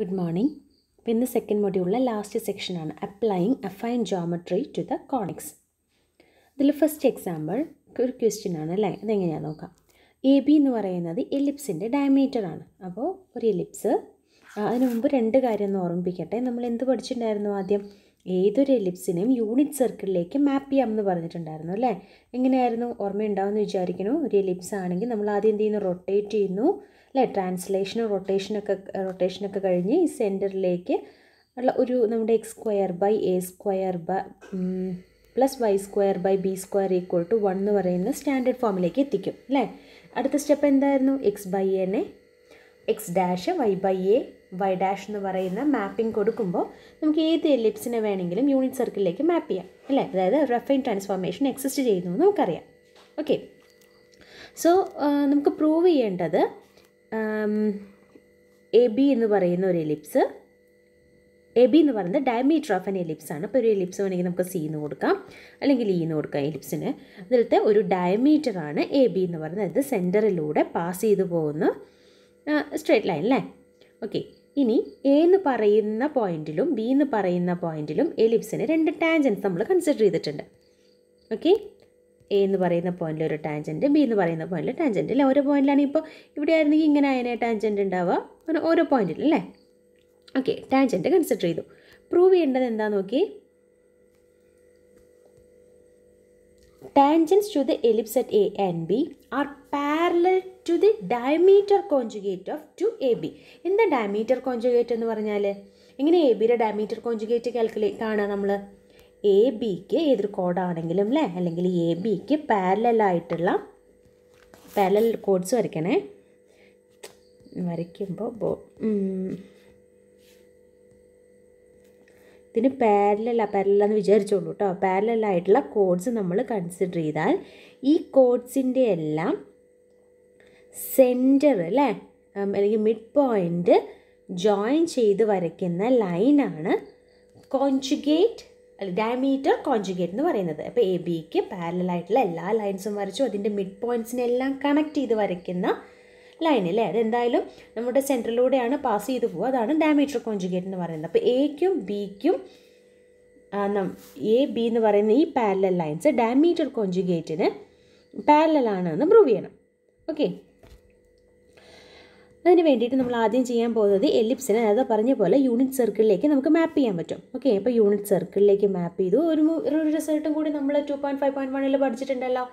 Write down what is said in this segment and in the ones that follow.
Good morning അപ്പോൾ ഇന്ന് second മൊഡ്യൂളിലെ ലാസ്റ്റ് സെക്ഷനാണ് applying affine geometry to the conics ഇതിൽ ഫസ്റ്റ് എക്സാമ്പിൾ ഒരു ക്വസ്റ്റ്യൻ ആണ് അല്ലേ അതെങ്ങനെയാണ് നോക്കാം എ ബി എന്ന് പറയുന്നത് എലിപ്സിൻ്റെ ഡയമീറ്റർ ആണ് അപ്പോൾ ഒരു എലിപ്സ് അതിന് മുമ്പ് രണ്ട് കാര്യം ഒന്ന് ഓർമ്മിപ്പിക്കട്ടെ നമ്മൾ എന്ത് പഠിച്ചിട്ടുണ്ടായിരുന്നു ആദ്യം ഏതൊരു എലിപ്സിനെയും യൂണിറ്റ് സർക്കിളിലേക്ക് മാപ്പ് ചെയ്യാം എന്ന് പറഞ്ഞിട്ടുണ്ടായിരുന്നു അല്ലേ എങ്ങനെയായിരുന്നു ഓർമ്മയുണ്ടാവുമെന്ന് വിചാരിക്കുന്നു ഒരു എലിപ്സ് ആണെങ്കിൽ നമ്മൾ ആദ്യം എന്ത് ചെയ്യുന്നു റൊട്ടേറ്റ് ചെയ്യുന്നു അല്ലേ ട്രാൻസ്ലേഷനും റൊട്ടേഷനൊക്കെ റൊട്ടേഷനൊക്കെ കഴിഞ്ഞ് ഈ സെൻറ്ററിലേക്ക് ഉള്ള ഒരു നമ്മുടെ x square by a square by plus y square by b square equal to one എന്ന് പറയുന്ന സ്റ്റാൻഡേർഡ് ഫോമിലേക്ക് എത്തിക്കും അല്ലേ അടുത്ത സ്റ്റെപ്പ് എന്തായിരുന്നു എക്സ് ബൈ എനെ x dash y by a y dash എന്ന് പറയുന്ന മാപ്പിംഗ് കൊടുക്കുമ്പോൾ നമുക്ക് ഏത് എലിപ്സിനെ വേണമെങ്കിലും യൂണിറ്റ് സർക്കിളിലേക്ക് മാപ്പ് ചെയ്യാം അല്ലേ അതായത് റഫൈൻ ട്രാൻസ്ഫോർമേഷൻ എക്സിസ്റ്റ് ചെയ്യുന്നു എന്ന് നമുക്കറിയാം ഓക്കെ സോ നമുക്ക് പ്രൂവ് ചെയ്യേണ്ടത് എ ബി എന്ന് പറയുന്ന ഒരു എലിപ്സ് എ ബി എന്ന് പറയുന്നത് ഡയമീറ്റർ ഓഫ് എൻ എലിപ്സ് ആണ് അപ്പോൾ ഒരു എലിപ്സ് വേണമെങ്കിൽ നമുക്ക് സി എന്ന് കൊടുക്കാം അല്ലെങ്കിൽ ഇ എന്ന് കൊടുക്കാം എലിപ്സിന് അതിലത്തെ ഒരു ഡയമീറ്റർ ആണ് എ ബി എന്ന് പറയുന്നത് ഇത് സെൻറ്ററിലൂടെ പാസ് ചെയ്തു പോകുന്ന സ്ട്രേറ്റ് ലൈൻ അല്ലേ ഓക്കെ ഇനി എ എന്ന് പറയുന്ന പോയിന്റിലും ബി എന്ന് പറയുന്ന പോയിന്റിലും എലിപ്സിന് രണ്ട് ടാഞ്ചൻസ് നമ്മൾ കൺസിഡർ ചെയ്തിട്ടുണ്ട് ഓക്കെ എ എന്ന് പറയുന്ന പോയിന്റിൽ ഒരു ടാഞ്ചൻറ്റ് ബി എന്ന് പറയുന്ന പോയിന്റിൽ ടാഞ്ചൻറ്റ് അല്ലേ ഓരോ പോയിന്റിലാണ് ഇപ്പോൾ ഇവിടെ ആയിരുന്നെങ്കിൽ ഇങ്ങനെ അതിനെ ടാഞ്ചൻറ്റ് ഉണ്ടാവുക അങ്ങനെ ഓരോ പോയിന്റിൽ അല്ലേ ഓക്കെ ടാഞ്ചൻറ്റ് കൺസിഡർ ചെയ്തു പ്രൂവ് ചെയ്യേണ്ടത് എന്താ നോക്കി tangents to the ellipse at A and B are parallel to the diameter conjugate of to A B എന്താ ഡയമീറ്റർ കോഞ്ചുഗേറ്റ് എന്ന് പറഞ്ഞാൽ എങ്ങനെ എ ബിയുടെ ഡയമീറ്റർ കോഞ്ചുഗേറ്റ് കാൽക്കുലേറ്റ് കാണുക നമ്മൾ എ ബിക്ക് ഏതൊരു കോഡാണെങ്കിലും അല്ലേ അല്ലെങ്കിൽ എ ബിക്ക് പാരലായിട്ടുള്ള പാരലൽ കോഡ്സ് വരയ്ക്കണേ വരയ്ക്കുമ്പോൾ ഇതിന് പാരലല്ല പാരലെന്ന് വിചാരിച്ചോളൂ കേട്ടോ പാരലായിട്ടുള്ള കോഡ്സ് നമ്മൾ കൺസിഡർ ചെയ്താൽ ഈ കോഡ്സിൻ്റെ എല്ലാം സെൻറ്റർ അല്ലേ അല്ലെങ്കിൽ മിഡ് പോയിൻ്റ് ജോയിൻ ചെയ്ത് വരയ്ക്കുന്ന ലൈനാണ് കോൺജുഗേറ്റ് ഡയമീറ്റർ കോൺജുഗേറ്റ് എന്ന് പറയുന്നത് അപ്പോൾ എ ബിക്ക് പാരലായിട്ടുള്ള എല്ലാ ലൈൻസും വരച്ചു അതിൻ്റെ മിഡ് പോയിൻറ്റ്സിനെല്ലാം കണക്ട് ചെയ്ത് വരയ്ക്കുന്ന ലൈൻ അല്ലേ അതെന്തായാലും നമ്മുടെ സെൻറ്ററിലൂടെയാണ് പാസ് ചെയ്ത് പോകുക അതാണ് ഡയമീറ്റർ കോൺജുഗേറ്റ് എന്ന് പറയുന്നത് അപ്പോൾ എക്കും ബിക്കും എ ബി എന്ന് പറയുന്ന ഈ പാരലൽ ലൈൻസ് ഡയമീറ്റർ കോൺജുഗേറ്റിന് പാരലൽ ആണെന്ന് പ്രൂവ് ചെയ്യണം ഓക്കെ അതിന് വേണ്ടിയിട്ട് നമ്മൾ ആദ്യം ചെയ്യാൻ പോകുന്നത് എലിപ്സിനെ അത് പറഞ്ഞ പോലെ യൂണിറ്റ് സർക്കിളിലേക്ക് നമുക്ക് മാപ്പ് ചെയ്യാൻ പറ്റും ഓക്കെ അപ്പോൾ യൂണിറ്റ് സർക്കിളിലേക്ക് മാപ്പ് ചെയ്തു ഒരു ഒരു റിസൾട്ടും കൂടി നമ്മൾ ടു പോയിൻറ്റ് ഫൈവ് പോയിൻറ്റ് വണ്ണിൽ പഠിച്ചിട്ടുണ്ടല്ലോ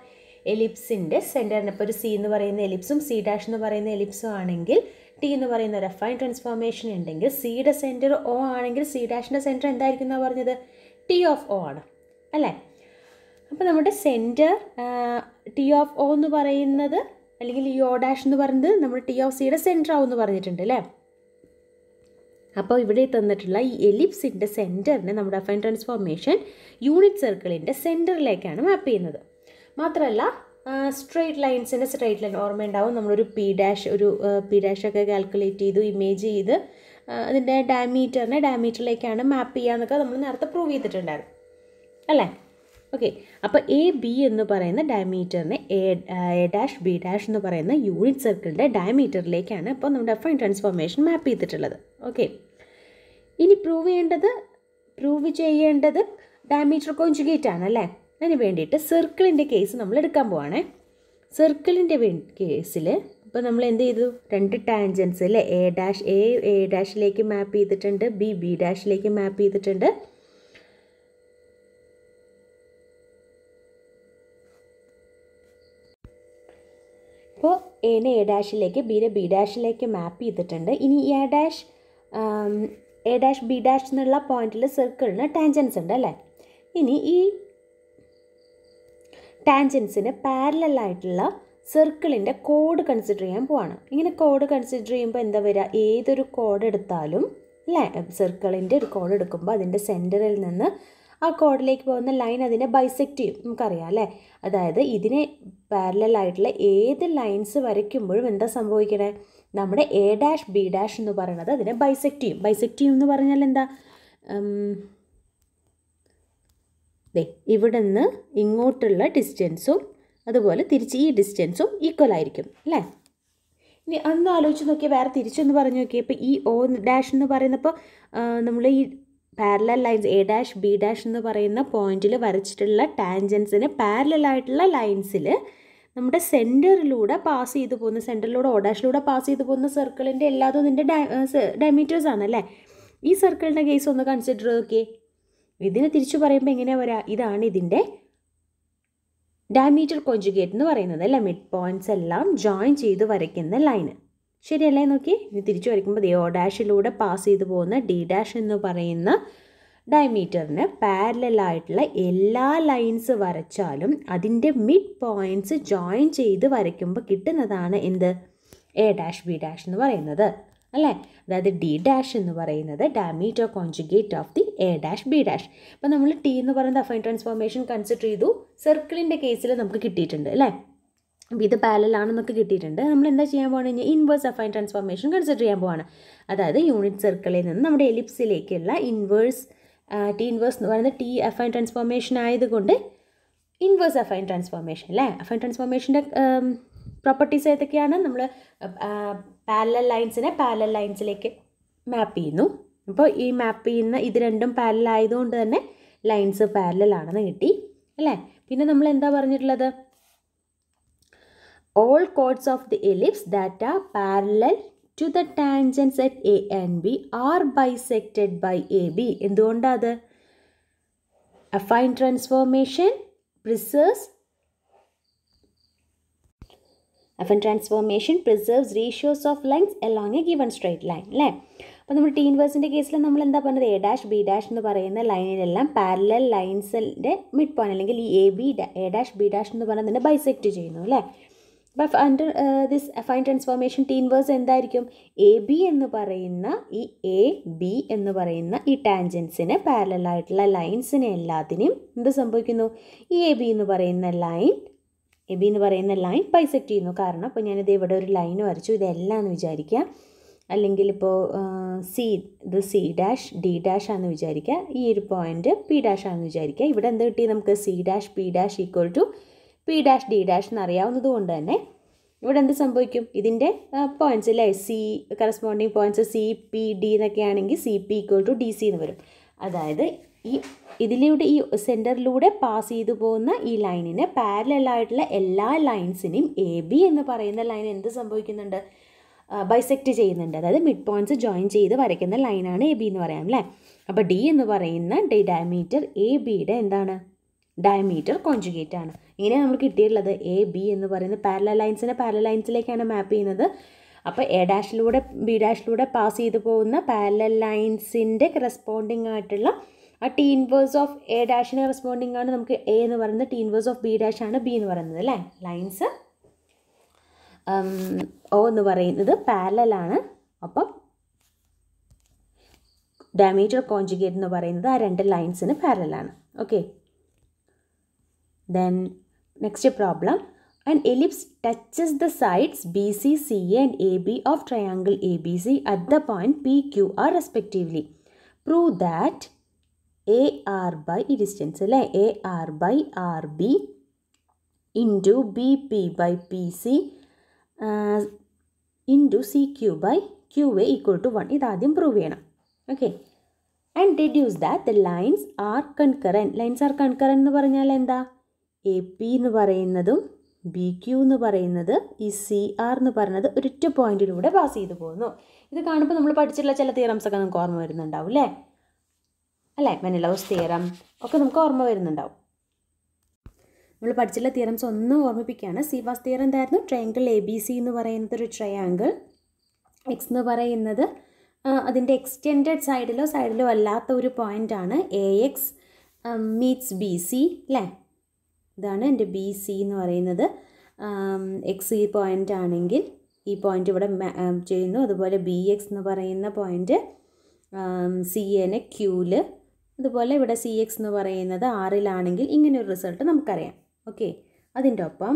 എലിപ്സിൻ്റെ സെൻറ്ററിന് ഇപ്പോൾ ഒരു സി എന്ന് പറയുന്ന എലിപ്സും സി ഡാഷ് എന്ന് പറയുന്ന എലിപ്സും ആണെങ്കിൽ ടി എന്ന് പറയുന്ന റഫൈൻ ട്രാൻസ്ഫോർമേഷൻ ഉണ്ടെങ്കിൽ സിയുടെ സെൻറ്റർ ഒ ആണെങ്കിൽ സി ഡാഷിൻ്റെ സെൻറ്റർ എന്തായിരിക്കും എന്നാണ് പറഞ്ഞത് ടി ഓഫ് ഒ ആണ് അല്ലേ അപ്പോൾ നമ്മുടെ സെൻറ്റർ ടി ഓഫ് ഒ എന്ന് പറയുന്നത് അല്ലെങ്കിൽ ഈ ഒ ഡാഷ് എന്ന് പറയുന്നത് നമ്മൾ ടി ഓഫ് സിയുടെ സെൻറ്റർ ആവുമെന്ന് പറഞ്ഞിട്ടുണ്ട് അല്ലേ അപ്പോൾ ഇവിടെ തന്നിട്ടുള്ള ഈ എലിപ്സിൻ്റെ സെൻറ്ററിനെ നമ്മുടെ അഫൈൻ ട്രാൻസ്ഫോർമേഷൻ യൂണിറ്റ് സർക്കിളിൻ്റെ സെൻറ്ററിലേക്കാണ് മാപ്പ് ചെയ്യുന്നത് മാത്രമല്ല സ്ട്രെയിറ്റ് ലൈൻസിൻ്റെ സ്ട്രെയിറ്റ് ലൈൻ ഉണ്ടാവും നമ്മളൊരു പി ഡാഷ് ഒരു പി ഡാഷ് ഒക്കെ കാൽക്കുലേറ്റ് ചെയ്തു ഇമേജ് ചെയ്ത് അതിൻ്റെ ഡയമീറ്ററിനെ ഡയമീറ്ററിലേക്കാണ് മാപ്പ് ചെയ്യുക എന്നൊക്കെ നമ്മൾ നേരത്തെ പ്രൂവ് ചെയ്തിട്ടുണ്ടായിരുന്നു അല്ലേ ഓക്കെ അപ്പോൾ എ ബി എന്ന് പറയുന്ന ഡയമീറ്ററിനെ A A dash B dash എന്ന് പറയുന്ന യൂണിറ്റ് സർക്കിളിൻ്റെ ഡയമീറ്ററിലേക്കാണ് അപ്പോൾ നമ്മുടെ ഐ ട്രാൻസ്ഫോർമേഷൻ മാപ്പ് ചെയ്തിട്ടുള്ളത് ഓക്കെ ഇനി പ്രൂവ് ചെയ്യേണ്ടത് പ്രൂവ് ചെയ്യേണ്ടത് ഡയമീറ്റർ കോഞ്ചുഗേറ്റ് ആണ് അല്ലേ അതിന് വേണ്ടിയിട്ട് സർക്കിളിൻ്റെ കേസ് നമ്മൾ എടുക്കാൻ പോവാണ് സർക്കിളിൻ്റെ കേസിൽ ഇപ്പോൾ നമ്മൾ എന്ത് ചെയ്തു രണ്ട് ടാൻജൻസ് അല്ലേ എ ഡാഷ് എ എ ഡാഷിലേക്ക് മാപ്പ് ചെയ്തിട്ടുണ്ട് ബി ബി ഡാഷിലേക്ക് മാപ്പ് ചെയ്തിട്ടുണ്ട് ഇപ്പോൾ എനെ എ ഡാഷിലേക്ക് ബിനെ ബി ഡാഷിലേക്ക് മാപ്പ് ചെയ്തിട്ടുണ്ട് ഇനി A dash A dash B dash എന്നുള്ള പോയിന്റിൽ സർക്കിളിന് ടാൻജൻസ് ഉണ്ട് അല്ലേ ഇനി ഈ ടാൻജൻസിന് പാരലായിട്ടുള്ള സർക്കിളിൻ്റെ കോഡ് കൺസിഡർ ചെയ്യാൻ പോവാണ് ഇങ്ങനെ കോഡ് കൺസിഡർ ചെയ്യുമ്പോൾ എന്താ വരിക ഏതൊരു കോഡ് എടുത്താലും അല്ലേ സർക്കിളിൻ്റെ ഒരു കോഡ് എടുക്കുമ്പോൾ അതിൻ്റെ സെൻറ്ററിൽ നിന്ന് ആ കോഡിലേക്ക് പോകുന്ന ലൈൻ അതിനെ ബൈസെക്റ്റ് ചെയ്യും നമുക്കറിയാം അല്ലേ അതായത് ഇതിനെ പാരലായിട്ടുള്ള ഏത് ലൈൻസ് വരയ്ക്കുമ്പോഴും എന്താ സംഭവിക്കണേ നമ്മുടെ എ ഡാഷ് ബി ഡാഷ് എന്ന് പറയുന്നത് അതിനെ ബൈസെക്റ്റ് ചെയ്യും ബൈസെക്റ്റ് ചെയ്യും എന്ന് പറഞ്ഞാൽ എന്താ ദേ ഇവിടെ നിന്ന് ഇങ്ങോട്ടുള്ള ഡിസ്റ്റൻസും അതുപോലെ തിരിച്ച് ഈ ഡിസ്റ്റൻസും ഈക്വൽ ആയിരിക്കും അല്ലേ ഇനി അന്ന് ആലോചിച്ച് നോക്കിയാൽ വേറെ തിരിച്ചൊന്ന് പറഞ്ഞു നോക്കിയാൽ ഇപ്പോൾ ഈ ഓ ഡാഷ് എന്ന് പറയുന്നപ്പോൾ നമ്മൾ ഈ parallel lines A dash B dash എന്ന് പറയുന്ന പോയിന്റിൽ വരച്ചിട്ടുള്ള ടാൻജൻസിന് പാരലായിട്ടുള്ള ലൈൻസിൽ നമ്മുടെ സെൻറ്ററിലൂടെ പാസ് ചെയ്തു പോകുന്ന സെൻറ്ററിലൂടെ ഒ ഡാഷിലൂടെ പാസ് ചെയ്തു പോകുന്ന സർക്കിളിൻ്റെ എല്ലാതും ഇതിൻ്റെ ഡയമീറ്റേഴ്സ് ആണല്ലേ ഈ സർക്കിളിൻ്റെ കേസ് ഒന്ന് കൺസിഡർ നോക്കിയേ ഇതിനെ തിരിച്ചു പറയുമ്പോൾ എങ്ങനെയാണ് വരാ ഇതാണ് ഇതിൻ്റെ ഡയമീറ്റർ കോഞ്ചുഗേറ്റ് എന്ന് പറയുന്നത് അല്ലേ മിഡ് പോയിൻറ്റ്സ് എല്ലാം ജോയിൻ ചെയ്ത് വരയ്ക്കുന്ന ലൈന് ശരിയല്ലേ നോക്കി ഇനി തിരിച്ചു വരയ്ക്കുമ്പോൾ ദി ഒ ഡാഷിലൂടെ പാസ് ചെയ്തു പോകുന്ന ഡി ഡാഷ് എന്ന് പറയുന്ന ഡയമീറ്ററിന് പാരലായിട്ടുള്ള എല്ലാ ലൈൻസ് വരച്ചാലും അതിൻ്റെ മിഡ് പോയിൻറ്റ്സ് ജോയിൻ ചെയ്ത് വരയ്ക്കുമ്പോൾ കിട്ടുന്നതാണ് എന്ത് എ ഡാഷ് ബി ഡാഷ് എന്ന് പറയുന്നത് അല്ലേ അതായത് ഡി ഡാഷ് എന്ന് പറയുന്നത് diameter conjugate of the A dash B dash അപ്പോൾ നമ്മൾ ടി എന്ന് പറയുന്നത് അഫൈൻ ട്രാൻസ്ഫോർമേഷൻ കൺസിഡർ ചെയ്തു സർക്കിളിൻ്റെ കേസിൽ നമുക്ക് കിട്ടിയിട്ടുണ്ട് അല്ലേ അപ്പോൾ ഇത് പാരലാണെന്നൊക്കെ കിട്ടിയിട്ടുണ്ട് നമ്മൾ എന്താ ചെയ്യാൻ പോകുന്നത് കഴിഞ്ഞാൽ ഇൻവേഴ്സ് അഫൈൻ ട്രാൻസ്ഫോർമേഷൻ കൺസിഡർ ചെയ്യാൻ പോവാണ് അതായത് യൂണിറ്റ് സർക്കിളിൽ നിന്ന് നമ്മുടെ എലിപ്സിലേക്കുള്ള ഇൻവേഴ്സ് ടി ഇൻവേഴ്സ് എന്ന് പറയുന്നത് ടി അഫൈൻ ട്രാൻസ്ഫോർമേഷൻ ആയതുകൊണ്ട് ഇൻവേഴ്സ് അഫൈൻ ട്രാൻസ്ഫോർമേഷൻ അല്ലേ അഫൈൻ ട്രാൻസ്ഫോർമേഷൻ്റെ പ്രോപ്പർട്ടീസ് ഏതൊക്കെയാണ് നമ്മൾ പാരലൽ ലൈൻസിനെ പാരലൽ ലൈൻസിലേക്ക് മാപ്പ് ചെയ്യുന്നു അപ്പോൾ ഈ മാപ്പ് ചെയ്യുന്ന ഇത് രണ്ടും പാരലൽ ആയതുകൊണ്ട് തന്നെ ലൈൻസ് പാരലൽ ആണെന്ന് കിട്ടി അല്ലേ പിന്നെ നമ്മൾ എന്താ പറഞ്ഞിട്ടുള്ളത് all chords of the ellipse that are parallel to the tangents at A and B are bisected by AB. എന്തുകൊണ്ടത് affine transformation preserves affine transformation preserves ratios of lines along a given straight line അല്ലേ അപ്പോൾ നമ്മൾ tin വേഴ്സിൻ്റെ കേസിൽ നമ്മൾ എന്താ പറയുന്നത് A dash B dash എന്ന് പറയുന്ന ലൈനിലെല്ലാം പാരലൽ ലൈൻസിൻ്റെ മിഡ് പോയിൻ്റ് അല്ലെങ്കിൽ ഈ A B A dash B dash എന്ന് പറയുന്നതിനെ ബൈസെക്റ്റ് ചെയ്യുന്നു അല്ലേ അപ്പം under this affine transformation T inverse എന്തായിരിക്കും എ ബി എന്ന് പറയുന്ന ഈ എ ബി എന്ന് പറയുന്ന ഈ ടാൻജൻസിന് പാരലായിട്ടുള്ള ലൈൻസിനെ എല്ലാത്തിനെയും എന്ത് സംഭവിക്കുന്നു ഈ എ ബി എന്ന് പറയുന്ന ലൈൻ എ ബി എന്ന് പറയുന്ന ലൈൻ ബൈസെക്റ്റ് ചെയ്യുന്നു കാരണം അപ്പോൾ ഞാനിത് ഇവിടെ ഒരു ലൈൻ വരച്ചു ഇതെല്ലാം എന്ന് വിചാരിക്കുക അല്ലെങ്കിൽ ഇപ്പോൾ സി ഇത് സി ഡാഷ് ഡി ഡാഷ് ആണെന്ന് വിചാരിക്കുക ഈ ഒരു പോയിൻറ്റ് പി ഡാഷ് ആണെന്ന് വിചാരിക്കുക ഇവിടെ എന്ത് കിട്ടി നമുക്ക് C dash P dash equal to P dash D dash എന്നറിയാവുന്നത് കൊണ്ട് തന്നെ ഇവിടെ എന്ത് സംഭവിക്കും ഇതിൻ്റെ പോയിൻറ്റ്സ് അല്ലേ C corresponding points C P D എന്നൊക്കെ ആണെങ്കിൽ C P equal to D C എന്ന് വരും അതായത് ഈ ഇതിലൂടെ ഈ സെൻറ്ററിലൂടെ പാസ് ചെയ്തു പോകുന്ന ഈ ലൈനിന് പാരലായിട്ടുള്ള എല്ലാ ലൈൻസിനെയും എ ബി എന്ന് പറയുന്ന ലൈൻ എന്ത് സംഭവിക്കുന്നുണ്ട് ബൈസെക്റ്റ് ചെയ്യുന്നുണ്ട് അതായത് മിഡ് പോയിൻറ്റ്സ് ജോയിൻ ചെയ്ത് വരയ്ക്കുന്ന ലൈനാണ് എ ബി എന്ന് പറയാം അല്ലേ അപ്പോൾ ഡി എന്ന് പറയുന്ന ഡി ഡയമീറ്റർ എ ബിയുടെ എന്താണ് ഡയമീറ്റർ കോഞ്ചുഗേറ്റ് ആണ് ഇങ്ങനെ നമുക്ക് കിട്ടിയിട്ടുള്ളത് എ ബി എന്ന് പറയുന്ന പാരല ലൈൻസിനെ പാരല ലൈൻസിലേക്കാണ് മാപ്പ് ചെയ്യുന്നത് അപ്പോൾ എ ഡാഷിലൂടെ ബി ഡാഷിലൂടെ പാസ് ചെയ്തു പോകുന്ന പാരല ലൈൻസിൻ്റെ കറസ്പോണ്ടിങ് ആയിട്ടുള്ള ആ ടി ഇൻവേഴ്സ് ഓഫ് എ ഡാഷിന് കറസ്പോണ്ടിങ് ആണ് നമുക്ക് എ എന്ന് പറയുന്നത് T inverse of B dash ആണ് ബി എന്ന് പറയുന്നത് അല്ലേ ലൈൻസ് ഒ എന്ന് പറയുന്നത് പാരലാണ് അപ്പം ഓഫ് കോഞ്ചുഗേറ്റ് എന്ന് പറയുന്നത് ആ രണ്ട് ലൈൻസിന് പാരലാണ് okay then C C A and A B of BC, A B AB at the ABC P Q R respectively prove that A R by ഈ ഡിസ്റ്റൻസ് അല്ലേ A R by R B into B P by P C into C Q by Q A equal to one ഇതാദ്യം prove ചെയ്യണം okay and deduce that the lines are concurrent lines are concurrent എന്ന് പറഞ്ഞാൽ എന്താ A P എന്ന് പറയുന്നതും B Q എന്ന് പറയുന്നത് ഈ സി ആർ എന്ന് പറയുന്നത് ഒരൊറ്റ പോയിന്റിലൂടെ പാസ് ചെയ്തു പോകുന്നു ഇത് കാണുമ്പോൾ നമ്മൾ പഠിച്ചിട്ടുള്ള ചില തിയറംസ് ഒക്കെ നമുക്ക് ഓർമ്മ വരുന്നുണ്ടാവും അല്ലേ അല്ലേ മെനലോസ് തിയറം ഒക്കെ നമുക്ക് ഓർമ്മ വരുന്നുണ്ടാവും നമ്മൾ പഠിച്ചുള്ള തിയറംസ് ഒന്ന് ഓർമ്മിപ്പിക്കുകയാണ് സിവാസ് തിയറം എന്തായിരുന്നു ട്രയാങ്കിൾ എ ബി സി എന്ന് പറയുന്നത് ഒരു ട്രയാങ്കിൾ എക്സ് എന്ന് പറയുന്നത് അതിൻ്റെ എക്സ്റ്റെൻഡഡ് സൈഡിലോ സൈഡിലോ അല്ലാത്ത ഒരു പോയിൻ്റാണ് A X meets B C അല്ലേ ഇതാണ് എൻ്റെ ബി സി എന്ന് പറയുന്നത് എക്സ് ഈ പോയിൻ്റ് ആണെങ്കിൽ ഈ പോയിൻ്റ് ഇവിടെ ചെയ്യുന്നു അതുപോലെ ബി എക്സ് എന്ന് പറയുന്ന പോയിൻ്റ് സി എനെ ക്യൂല് അതുപോലെ ഇവിടെ സി എക്സ് എന്ന് പറയുന്നത് ആറിലാണെങ്കിൽ ഇങ്ങനെ ഒരു റിസൾട്ട് നമുക്കറിയാം ഓക്കെ അതിൻ്റെ ഒപ്പം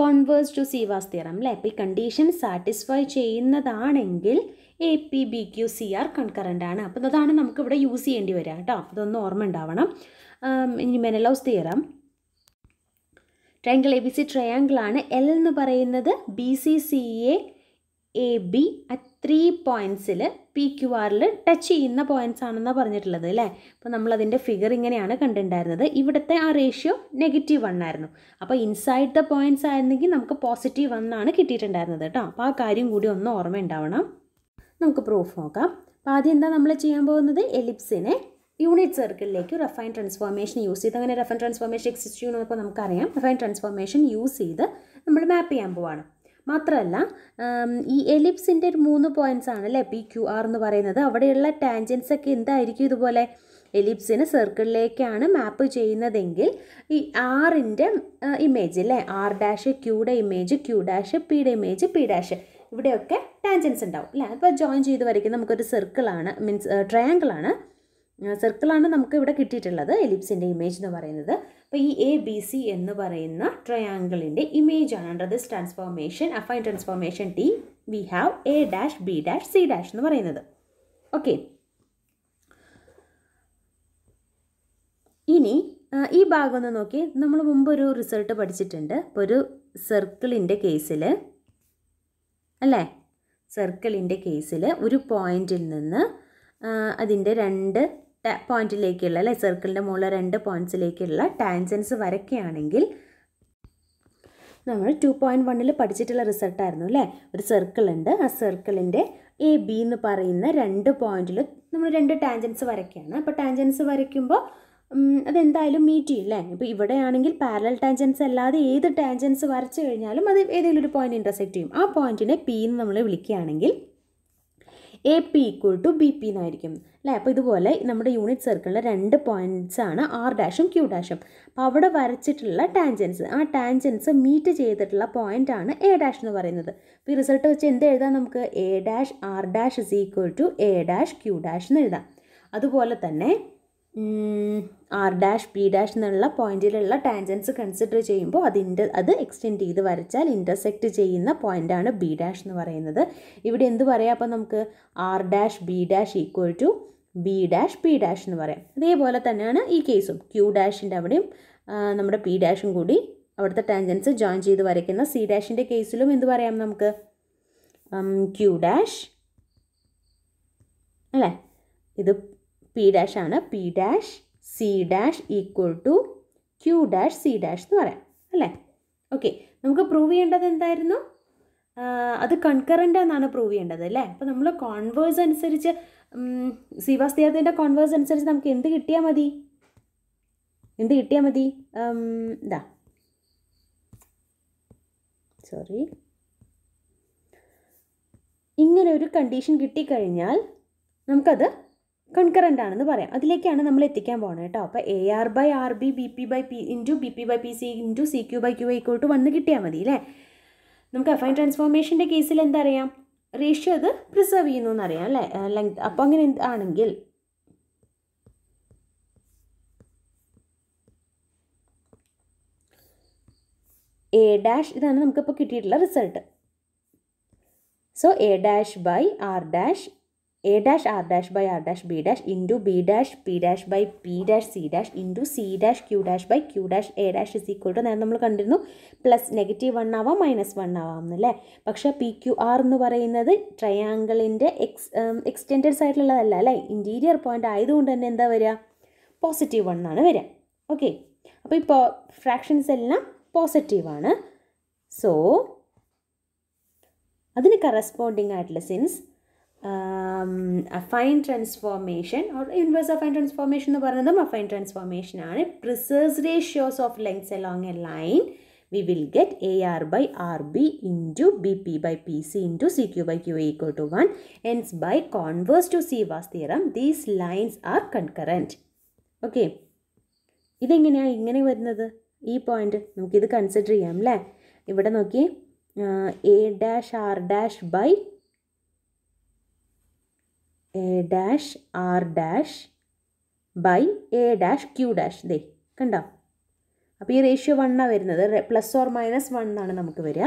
കോൺവേഴ്സ് ടു സീവാസ് തീറം അല്ലേ അപ്പോൾ ഈ കണ്ടീഷൻ സാറ്റിസ്ഫൈ ചെയ്യുന്നതാണെങ്കിൽ A P B Q C R concurrent ആണ് അപ്പോൾ അതാണ് നമുക്കിവിടെ യൂസ് ചെയ്യേണ്ടി വരിക കേട്ടോ ഇതൊന്ന് ഓർമ്മ ഉണ്ടാവണം ഇനി Menelaus theorem triangle A B C triangle ആണ് എൽ എന്ന് പറയുന്നത് B C C A A B at three പോയിൻസിൽ പി ക്യു ആറിൽ ടച്ച് ചെയ്യുന്ന പോയിൻസ് ആണെന്നാണ് പറഞ്ഞിട്ടുള്ളത് അല്ലേ അപ്പോൾ നമ്മളതിൻ്റെ ഫിഗർ ഇങ്ങനെയാണ് കണ്ടിട്ടുണ്ടായിരുന്നത് ഇവിടുത്തെ ആ റേഷ്യോ നെഗറ്റീവ് വണ്ണായിരുന്നു ആയിരുന്നു അപ്പോൾ ഇൻസൈഡ് ദ പോയിൻസ് ആയിരുന്നെങ്കിൽ നമുക്ക് പോസിറ്റീവ് വൺ ആണ് കിട്ടിയിട്ടുണ്ടായിരുന്നത് കേട്ടോ അപ്പോൾ ആ കാര്യം കൂടി ഒന്ന് ഓർമ്മ ഉണ്ടാവണം നമുക്ക് പ്രൂഫ് നോക്കാം അപ്പോൾ ആദ്യം എന്താ നമ്മൾ ചെയ്യാൻ പോകുന്നത് എലിപ്സിനെ യൂണിറ്റ് സർക്കിളിലേക്ക് റഫൈൻ ട്രാൻസ്ഫോർമേഷൻ യൂസ് ചെയ്ത് അങ്ങനെ റഫൈൻ ട്രാൻസ്ഫോർമേഷൻ എക്സിസ്റ്റ് ചെയ്യുന്നപ്പോൾ നമുക്കറിയാം റഫൈൻ ട്രാൻസ്ഫോർമേഷൻ യൂസ് ചെയ്ത് നമ്മൾ മാപ്പ് ചെയ്യാൻ പോവാണ് മാത്രമല്ല ഈ എലിപ്സിൻ്റെ ഒരു മൂന്ന് പോയിൻറ്റ്സ് ആണ് അല്ലേ പി ക്യു ആർ എന്ന് പറയുന്നത് അവിടെയുള്ള ടാൻജൻസ് ഒക്കെ എന്തായിരിക്കും ഇതുപോലെ എലിപ്സിന് സർക്കിളിലേക്കാണ് മാപ്പ് ചെയ്യുന്നതെങ്കിൽ ഈ ആറിൻ്റെ ഇമേജ് അല്ലേ ആർ ഡാഷ് ക്യൂടെ ഇമേജ് ക്യൂ ഡാഷ് പിയുടെ ഇമേജ് പി ഡാഷ് ഇവിടെയൊക്കെ ടാൻജൻസ് ഉണ്ടാവും അല്ലേ അപ്പോൾ ജോയിൻ ചെയ്ത് വരയ്ക്കുന്ന നമുക്കൊരു ആണ് മീൻസ് ട്രയാങ്കിളാണ് ആണ് നമുക്ക് ഇവിടെ കിട്ടിയിട്ടുള്ളത് എലിപ്സിൻ്റെ ഇമേജ് എന്ന് പറയുന്നത് അപ്പോൾ ഈ എ ബി സി എന്ന് പറയുന്ന ട്രയാങ്കിളിൻ്റെ ഇമേജ് ആണ് under this transformation affine transformation T we have A dash B dash C dash എന്ന് പറയുന്നത് ഓക്കെ ഇനി ഈ ഭാഗം ഒന്ന് നോക്കി നമ്മൾ മുമ്പ് ഒരു റിസൾട്ട് പഠിച്ചിട്ടുണ്ട് ഒരു സർക്കിളിൻ്റെ കേസിൽ അല്ലേ സർക്കിളിൻ്റെ കേസിൽ ഒരു പോയിൻറ്റിൽ നിന്ന് അതിൻ്റെ രണ്ട് പോയിൻറ്റിലേക്കുള്ള അല്ലേ സർക്കിളിൻ്റെ മുകളിൽ രണ്ട് പോയിൻറ്റ്സിലേക്കുള്ള ടാൻസൻസ് വരയ്ക്കുകയാണെങ്കിൽ നമ്മൾ ടു പോയിൻറ്റ് വണ്ണിൽ പഠിച്ചിട്ടുള്ള റിസൾട്ടായിരുന്നു അല്ലേ ഒരു സർക്കിൾ ഉണ്ട് ആ സർക്കിളിൻ്റെ എ ബി എന്ന് പറയുന്ന രണ്ട് പോയിൻറ്റിൽ നമ്മൾ രണ്ട് ടാൻജൻസ് വരയ്ക്കുകയാണ് അപ്പോൾ ടാൻജൻസ് വരയ്ക്കുമ്പോൾ അതെന്തായാലും മീറ്റ് ചെയ്യും അല്ലേ ഇപ്പോൾ ഇവിടെയാണെങ്കിൽ പാരലൽ ടാൻജൻസ് അല്ലാതെ ഏത് ടാൻജൻസ് വരച്ചു കഴിഞ്ഞാലും അത് ഏതെങ്കിലും ഒരു പോയിന്റ് ഇൻ്റർസെക്റ്റ് ചെയ്യും ആ പോയിന്റിനെ പി എന്ന് നമ്മൾ വിളിക്കുകയാണെങ്കിൽ A P equal to B P എന്നായിരിക്കും അല്ലേ അപ്പോൾ ഇതുപോലെ നമ്മുടെ യൂണിറ്റ് സർക്കിളിലെ രണ്ട് പോയിന്റ്സ് ആണ് ആർ ഡാഷും ക്യൂ ഡാഷും അപ്പോൾ അവിടെ വരച്ചിട്ടുള്ള ടാൻജൻസ് ആ ടാൻജൻസ് മീറ്റ് ചെയ്തിട്ടുള്ള പോയിന്റ് ആണ് എ ഡാഷ് എന്ന് പറയുന്നത് അപ്പോൾ ഈ റിസൾട്ട് വെച്ച് എന്ത് എഴുതാം നമുക്ക് A dash R dash is equal to A dash Q dash എന്ന് എഴുതാം അതുപോലെ തന്നെ ആർ ഡാഷ് പി ഡാഷ് എന്നുള്ള പോയിന്റിലുള്ള ടാൻജൻസ് കൺസിഡർ ചെയ്യുമ്പോൾ ഇൻ്റർ അത് എക്സ്റ്റെൻഡ് ചെയ്ത് വരച്ചാൽ ഇൻ്റർസെക്റ്റ് ചെയ്യുന്ന പോയിൻ്റാണ് ബി ഡാഷ് എന്ന് പറയുന്നത് ഇവിടെ എന്ത് പറയാം അപ്പോൾ നമുക്ക് R dash B dash equal to B dash P dash എന്ന് പറയാം അതേപോലെ തന്നെയാണ് ഈ കേസും ക്യൂ ഡാഷിൻ്റെ അവിടെയും നമ്മുടെ പി ഡാഷും കൂടി അവിടുത്തെ ടാൻജൻസ് ജോയിൻ ചെയ്ത് വരയ്ക്കുന്ന സി ഡാഷിൻ്റെ കേസിലും എന്ത് പറയാം നമുക്ക് ക്യൂ ഡാഷ് അല്ലേ ഇത് പി ഡാഷ് ആണ് P dash C dash equal to Q dash C dash എന്ന് പറയാം അല്ലേ ഓക്കെ നമുക്ക് പ്രൂവ് ചെയ്യേണ്ടത് എന്തായിരുന്നു അത് കൺകറൻ്റ് എന്നാണ് പ്രൂവ് ചെയ്യേണ്ടത് അല്ലേ അപ്പോൾ നമ്മൾ കോൺവേഴ്സ് അനുസരിച്ച് സിവാസ്തീയത്തിൻ്റെ കോൺവേഴ്സ് അനുസരിച്ച് നമുക്ക് എന്ത് കിട്ടിയാൽ മതി എന്ത് കിട്ടിയാൽ മതി എന്താ സോറി ഇങ്ങനെ ഒരു കണ്ടീഷൻ കിട്ടിക്കഴിഞ്ഞാൽ നമുക്കത് കൺകറൻ്റ് ആണെന്ന് പറയാം അതിലേക്കാണ് നമ്മൾ എത്തിക്കാൻ പോകുന്നത് കേട്ടോ അപ്പോൾ A R by R B B P by P into B P by P C into C Q by Q by ഇക്കോട്ട് വന്ന് കിട്ടിയാൽ മതി അല്ലേ നമുക്ക് എഫ് ഐ ട്രാൻസ്ഫോർമേഷൻ്റെ കേസിൽ എന്തറിയാം റേഷ്യോ അത് പ്രിസർവ് ചെയ്യുന്നു എന്നറിയാം അല്ലേ ലെങ്ത് അപ്പോൾ അങ്ങനെ ആണെങ്കിൽ എ ഡാഷ് ഇതാണ് നമുക്കിപ്പോൾ കിട്ടിയിട്ടുള്ള result so A dash by R dash A dash R dash by R dash B dash into B dash P dash by P dash C dash into C dash Q dash by Q dash A dash is equal to നേരം നമ്മൾ കണ്ടിരുന്നു plus negative one ആവാം minus one ആവാം എന്നല്ലേ പക്ഷേ P Q R എന്ന് പറയുന്നത് ട്രയാങ്കിളിൻ്റെ X extend സൈഡിലുള്ളതല്ല അല്ലേ ഇൻറ്റീരിയർ പോയിൻ്റ് ആയതുകൊണ്ട് തന്നെ എന്താ വരിക പോസിറ്റീവ് വൺ ആണ് വരിക ഓക്കെ അപ്പോൾ ഇപ്പോൾ ഫ്രാക്ഷൻസ് എല്ലാം പോസിറ്റീവ് ആണ് സോ അതിന് കറസ്പോണ്ടിങ് ആയിട്ടുള്ള since affine transformation or inverse affine transformation എന്ന് പറയുന്നതും അഫൈൻ ട്രാൻസ്ഫോർമേഷൻ ആണ് preserves ratios of lengths along a line we will get A R by R B into B P by P C into C Q by Q equal to one hence by converse to Ceva's theorem these lines are concurrent okay ഇതെങ്ങനെയാണ് ഇങ്ങനെ വരുന്നത് ഈ point നമുക്കിത് consider ചെയ്യാം അല്ലേ ഇവിടെ നോക്കി A dash R dash by A dash R dash by A dash Q dash ദേ കണ്ടോ അപ്പോൾ ഈ റേഷ്യോ വണ്ണാണ് വരുന്നത് പ്ലസ് ഓർ മൈനസ് വൺ എന്നാണ് നമുക്ക് വരിക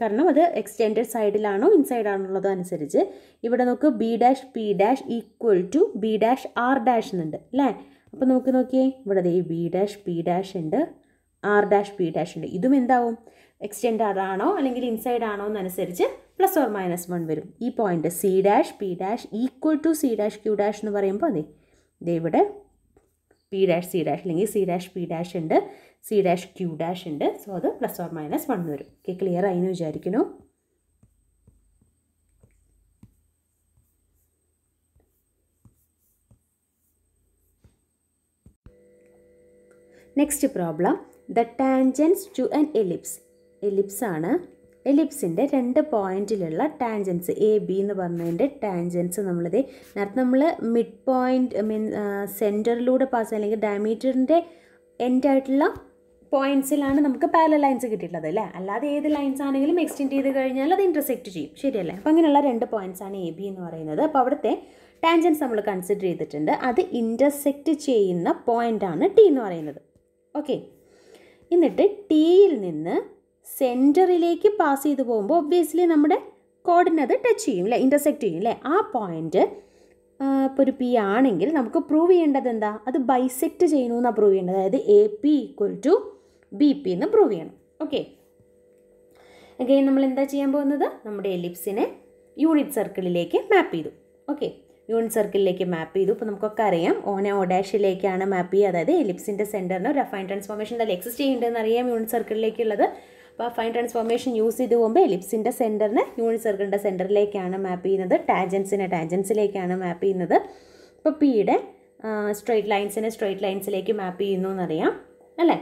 കാരണം അത് എക്സ്റ്റെൻഡഡ് സൈഡിലാണോ ഇൻസൈഡ് ആണുള്ളതോ അനുസരിച്ച് ഇവിടെ നമുക്ക് B dash P dash equal to B dash R dash എന്നുണ്ട് അല്ലേ അപ്പോൾ നമുക്ക് നോക്കിയേ ഇവിടെ ദേ ബി ഡാഷ് പി ഡാഷ് ഉണ്ട് ആർ ഡാഷ് പി ഡാഷ് ഉണ്ട് ഇതും എന്താവും എക്സ്റ്റെൻഡ് ആണോ അല്ലെങ്കിൽ ഇൻസൈഡ് ആണോ എന്നനുസരിച്ച് പ്ലസ് ഓർ മൈനസ് വൺ വരും ഈ point C dash P dash equal to C dash Q dash എന്ന് പറയുമ്പോൾ അതെ ഇവിടെ പി ഡാഷ് സി ഡാഷ് അല്ലെങ്കിൽ സി ഡാഷ് പി ഡാഷ് ഉണ്ട് സി ഡാഷ് ക്യൂ ഡാഷ് ഉണ്ട് സോ അത് പ്ലസ് ഓർ മൈനസ് വൺ വരും ഓക്കെ ക്ലിയർ ആയി എന്ന് വിചാരിക്കുന്നു next problem the tangents to an ellipse എലിപ്സാണ് എലിപ്സിൻ്റെ രണ്ട് പോയിന്റിലുള്ള ടാൻജൻസ് എ ബി എന്ന് പറഞ്ഞതിൻ്റെ ടാൻജൻസ് നമ്മളിത് നേരത്തെ നമ്മൾ മിഡ് പോയിന്റ് മീൻ സെൻറ്ററിലൂടെ പാസ് അല്ലെങ്കിൽ ഡയമീറ്ററിൻ്റെ എൻഡ് ആയിട്ടുള്ള പോയിന്റ്സിലാണ് നമുക്ക് പാരല ലൈൻസ് കിട്ടിയിട്ടുള്ളത് അല്ലേ അല്ലാതെ ഏത് ലൈൻസ് ആണെങ്കിലും എക്സ്റ്റെൻഡ് ചെയ്ത് കഴിഞ്ഞാൽ അത് ഇൻ്റർസെക്റ്റ് ചെയ്യും ശരിയല്ലേ അപ്പോൾ അങ്ങനെയുള്ള രണ്ട് പോയിന്റ്സ് ആണ് എ ബി എന്ന് പറയുന്നത് അപ്പോൾ അവിടുത്തെ ടാൻജൻസ് നമ്മൾ കൺസിഡർ ചെയ്തിട്ടുണ്ട് അത് ഇൻ്റർസെക്റ്റ് ചെയ്യുന്ന പോയിൻ്റാണ് ടി എന്ന് പറയുന്നത് ഓക്കെ എന്നിട്ട് ടിയിൽ നിന്ന് സെൻറ്ററിലേക്ക് പാസ് ചെയ്ത് പോകുമ്പോൾ ഒബ്വിയസ്ലി നമ്മുടെ കോഡിനെ അത് ടച്ച് ചെയ്യും അല്ലേ ഇൻ്റർസെക്റ്റ് ചെയ്യും അല്ലേ ആ പോയിൻ്റ് ഇപ്പോൾ ഒരു പി ആണെങ്കിൽ നമുക്ക് പ്രൂവ് ചെയ്യേണ്ടത് എന്താ അത് ബൈസെക്റ്റ് എന്നാണ് പ്രൂവ് ചെയ്യേണ്ടത് അതായത് A P equal to B P എന്ന് പ്രൂവ് ചെയ്യണം ഓക്കെ അഗെയിൻ നമ്മൾ എന്താ ചെയ്യാൻ പോകുന്നത് നമ്മുടെ എലിപ്സിനെ യൂണിറ്റ് സർക്കിളിലേക്ക് മാപ്പ് ചെയ്തു ഓക്കെ യൂണിറ്റ് സർക്കിളിലേക്ക് മാപ്പ് ചെയ്തു ഇപ്പോൾ നമുക്കൊക്കെ അറിയാം ഓനെ ഒഡാഷിലേക്കാണ് മാപ്പ് ചെയ്യുക അതായത് എലിപ്സിൻ്റെ സെൻറ്ററിന് ഒരു റഫൈൻ ട്രാൻസ്ഫോർമേഷൻ എന്തായാലും എക്സിസ്റ്റ് ചെയ്യുന്നുണ്ടെന്ന് അറിയാം യൂണിറ്റ് സർക്കിളിലേക്കുള്ളത് അപ്പോൾ ഫൈൻ ട്രാൻസ്ഫോർമേഷൻ യൂസ് ചെയ്ത് പോകുമ്പോൾ എലിപ്സിൻ്റെ സെൻറ്ററിന് യൂണിറ്റ് സർക്കിളിൻ്റെ സെൻറ്ററിലേക്കാണ് മാപ്പ് ചെയ്യുന്നത് ടാജൻസിനെ ടാജൻസിലേക്കാണ് മാപ്പ് ചെയ്യുന്നത് അപ്പോൾ പിയുടെ സ്ട്രെയിറ്റ് ലൈൻസിനെ സ്ട്രെയിറ്റ് ലൈൻസിലേക്ക് മാപ്പ് ചെയ്യുന്നു എന്നറിയാം അല്ലേ